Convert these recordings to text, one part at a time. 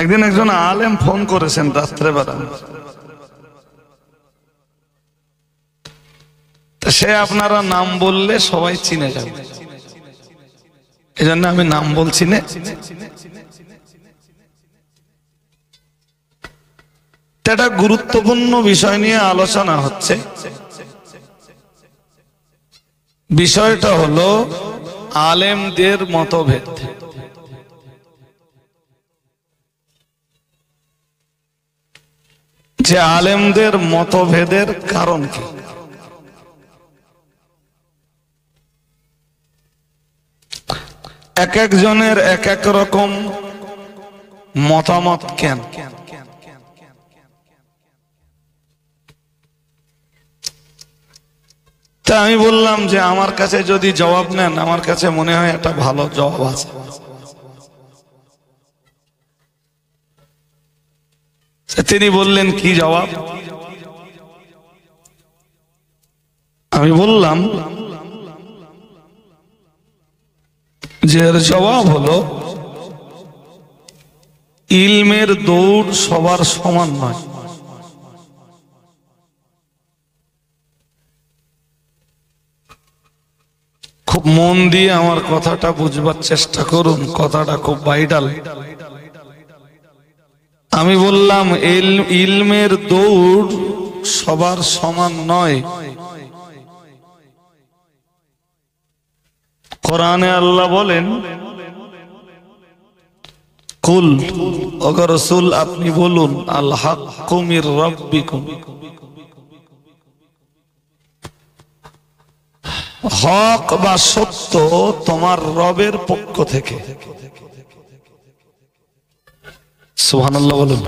একদিন একজন আলেম ফোন করেছেন রাত্রেবেলা সে আপনারা নাম বললে সবাই চিনে যাবে এজন্য আমি নাম বলছি না একটা গুরুত্বপূর্ণ বিষয় নিয়ে আলোচনা হচ্ছে বিষয়টা হলো আলেমদের মতভেদ যে আলেমদের মতভেদের কারণ কি এক একজনের এক এক রকম মতামত কেন তা আমি বললাম যে আমার কাছে যদি জবাব নেন আমার কাছে মনে হয় একটা ভালো জবাব আছে তিনি বললেন কি জবাব আমি বললাম যে এর জবাব হলো ইলমের দৌড় সবার সমান নয় খুব মন দিয়ে আমার কথাটা বুঝবার চেষ্টা করুন কথাটা খুব ভাইটাল আমি বললাম ইলমের দৌড় সবার সমান নয় কোরআনে আল্লাহ বলেন কুল অগরসুল আপনি বলুন আল হাকুমির হক বা সত্য তোমার রবের পক্ষ থেকে সুহানাল্লাহ বলুন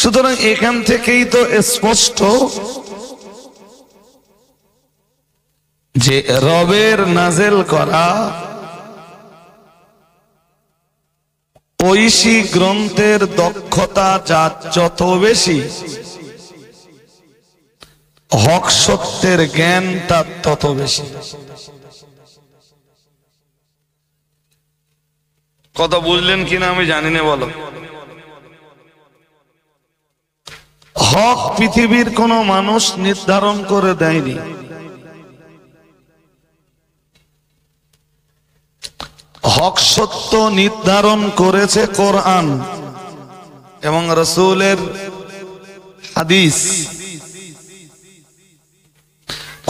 সুতরাং এখান থেকেই তো স্পষ্ট যে রবের নাজেল করা ঐশী গ্রন্থের দক্ষতা যা যত বেশি হক সত্যের জ্ঞান তার তত বেশি কথা বুঝলেন কিনা আমি জানি না বলো হক পৃথিবীর কোন মানুষ নির্ধারণ করে দেয়নি হক সত্য নির্ধারণ করেছে কোরআন এবং রসুলের হাদিস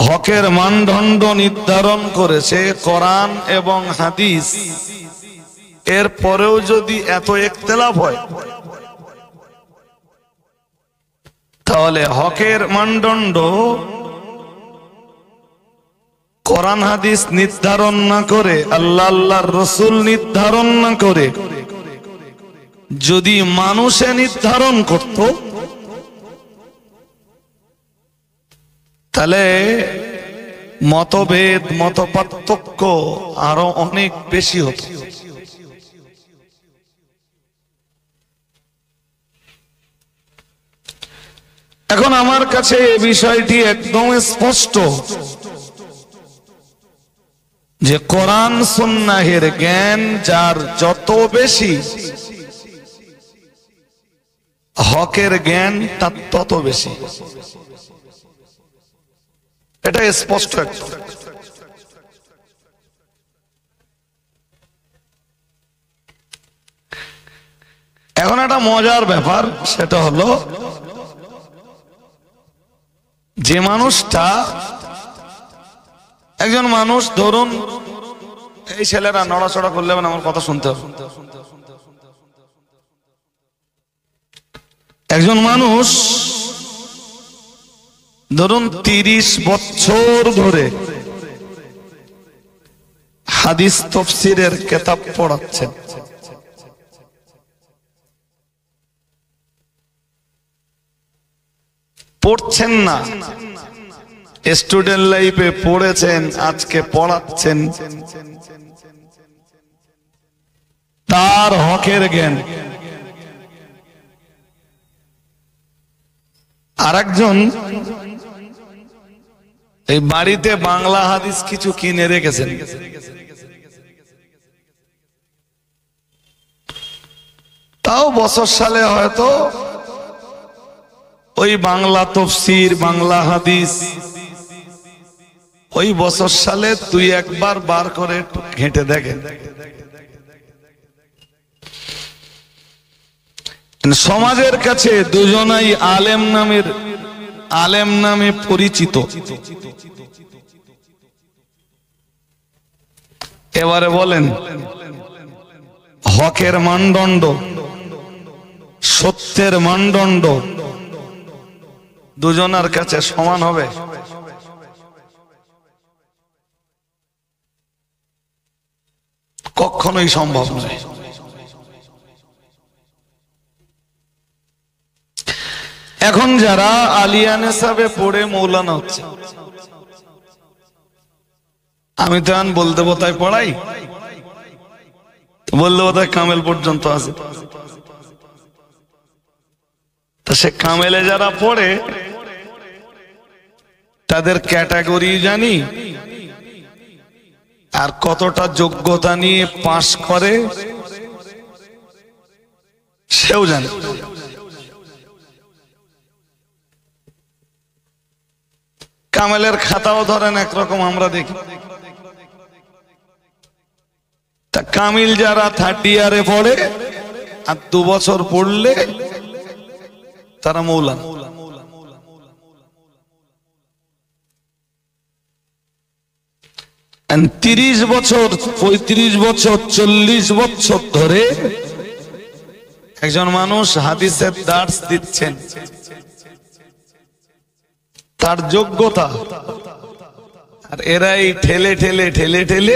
হকের মানদণ্ড নির্ধারণ করেছে কোরআন এবং হাদিস এর পরেও যদি এত একতলাফ হয় তাহলে হকের মানদণ্ড কোরআন হাদিস নির্ধারণ না করে আল্লাহ আল্লাহর রসুল নির্ধারণ না করে যদি মানুষে নির্ধারণ করত তাহলে মতভেদ মত পার্থক্য আরো অনেক বেশি হতো এখন আমার কাছে এ বিষয়টি একদম স্পষ্ট যে কোরআন সুন্নাহের জ্ঞান যার যত বেশি হকের জ্ঞান তার তত বেশি এটা স্পষ্ট একদম এখন একটা মজার ব্যাপার সেটা হলো যে মানুষটা একজন মানুষ ধরুন এই ছেলেরা নড়াচড়া করলে মানে আমার কথা শুনতে হবে একজন মানুষ ধরুন তিরিশ বছর ধরে হাদিস তফসিরের কেতাব পড়াচ্ছেন পড়ছেন না স্টুডেন্ট লাইফে পড়েছেন আজকে পড়াচ্ছেন তার হকের জ্ঞান আর এই বাড়িতে বাংলা হাদিস কিছু কিনে রেখেছেন তাও বছর সালে হয়তো ওই বাংলা তফসির বাংলা হাদিস ওই বছর সালে তুই একবার বার করে ঘেঁটে দেখে সমাজের কাছে দুজনাই আলেম নামের আলেম নামে পরিচিত এবারে বলেন হকের মানদণ্ড সত্যের মানদণ্ড দুজনের কাছে সমান হবে কখনোই সম্ভব নয় এখন যারা আলিয়ান হিসাবে পড়ে মৌলানা হচ্ছে আমি তো আন বলতে বোতায় পড়াই বলতে বোতায় কামেল পর্যন্ত আছে তা সে কামেলে যারা পড়ে তাদের ক্যাটাগরি জানি আর কতটা যোগ্যতা নিয়ে পাস করে সেও জানে কামেলের খাতাও ধরেন একরকম আমরা দেখি তা কামিল যারা থার্ড ইয়ারে পড়ে আর দু বছর পড়লে তারা মৌলানা তিরিশ বছর পঁয়ত্রিশ বছর চল্লিশ বছর ধরে একজন মানুষ হাদিসের দার্স দিচ্ছেন তার যোগ্যতা আর এরাই ঠেলে ঠেলে ঠেলে ঠেলে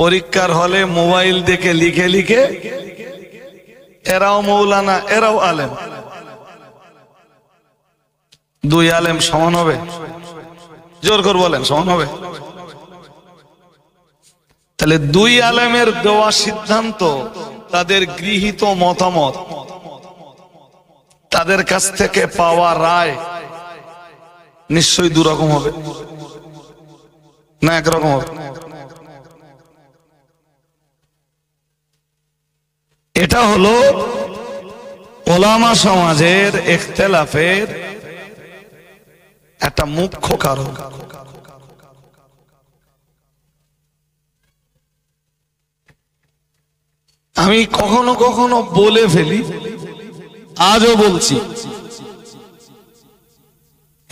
পরীক্ষার হলে মোবাইল দেখে লিখে লিখে এরাও মৌলানা এরাও আলেম দুই আলেম সমান হবে জোর কর বলেন সমান হবে তাহলে দুই আলেমের দেওয়া সিদ্ধান্ত তাদের গৃহীত মতামত তাদের কাছ থেকে পাওয়া রায় নিশ্চয়ই দুরকম হবে না একরকম হবে এটা হলো ওলামা সমাজের এখতেলাফের একটা মুখ্য কারণ আমি কখনো কখনো বলে ফেলি আজও বলছি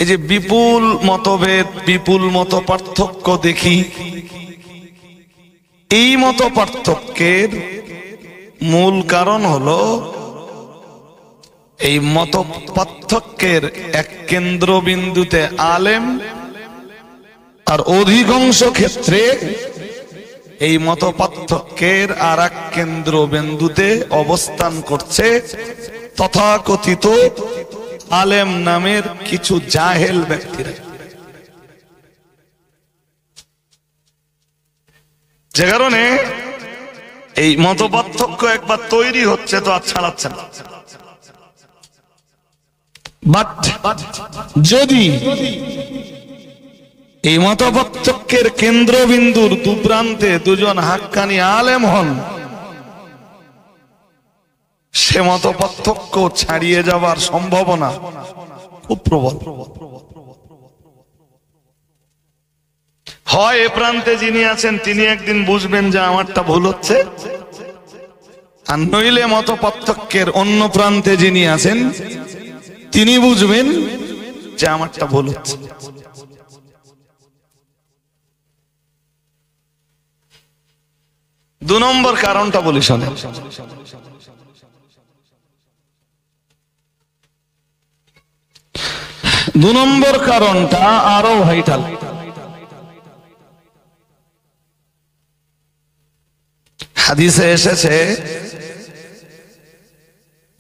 এই যে বিপুল মতভেদ বিপুল মত পার্থক্য দেখি এই মত পার্থক্যের মূল কারণ হলো এই মত পার্থক্যের এক কেন্দ্রবিন্দুতে আলেম আর অধিকাংশ ক্ষেত্রে এই মত পার্থক্যের আর এক কেন্দ্র বিন্দুতে অবস্থান করছে তথাকথিত আলেম নামের কিছু জাহেল ব্যক্তিরা যে কারণে এই মত পার্থক্য একবার তৈরি হচ্ছে তো আর ছাড়াচ্ছে না বাট যদি এই মতপার্থক্যের কেন্দ্রবিন্দুর দুপ্রান্তে দুজন হাক্কানি আলেম হন সে মত পার্থক্য ছাড়িয়ে যাওয়ার সম্ভাবনা খুব প্রবল হয় এ প্রান্তে যিনি আছেন তিনি একদিন বুঝবেন যে আমারটা ভুল হচ্ছে আর নইলে মত পার্থক্যের অন্য প্রান্তে যিনি আছেন তিনি বুঝবেন যে আমারটা ভুল হচ্ছে দু নম্বর কারণটা বলি শোনে দু নম্বর কারণটা আরো ভাইটাল হাদিসে এসেছে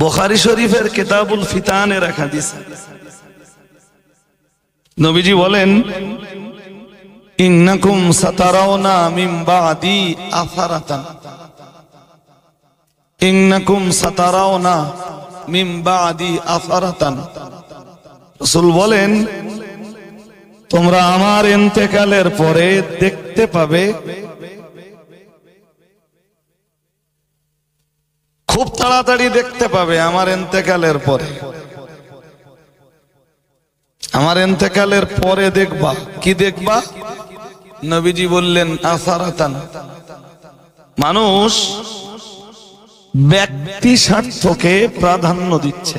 বোখারি শরীফের কেতাবুল ফিতানের এক হাদিস নবীজি বলেন ইন্নাকুম সাতারাউনা মিন বাদি আফারাতান ইন্নাকুম সাতারাউনা মিন বাদি আফারাতান রাসূল বলেন তোমরা আমার ইন্তেকালের পরে দেখতে পাবে খুব তাড়াতাড়ি দেখতে পাবে আমার এতেকালের পরে আমার এতেকালের পরে দেখবা কি দেখবা নবীজি বললেন আসারাতান মানুষ ব্যক্তি স্বার্থকে প্রাধান্য দিচ্ছে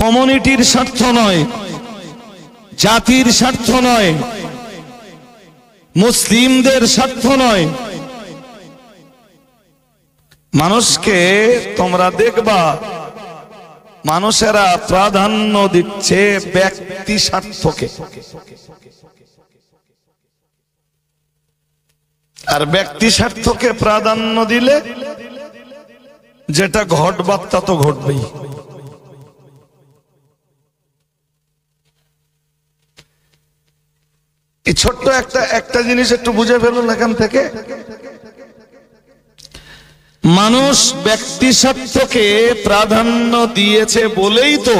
কমিউনিটির স্বার্থ নয় জাতির স্বার্থ নয় মুসলিমদের স্বার্থ নয় মানুষকে তোমরা দেখবা মানুষেরা প্রাধান্য দিচ্ছে ব্যক্তি স্বার্থকে আর ব্যক্তি স্বার্থকে প্রাধান্য দিলে যেটা ঘটবার তা তো ঘটবেই ছোট্ট একটা একটা জিনিস একটু বুঝে ফেলুন এখান থেকে মানুষ ব্যক্তি স্বার্থকে প্রাধান্য দিয়েছে বলেই তো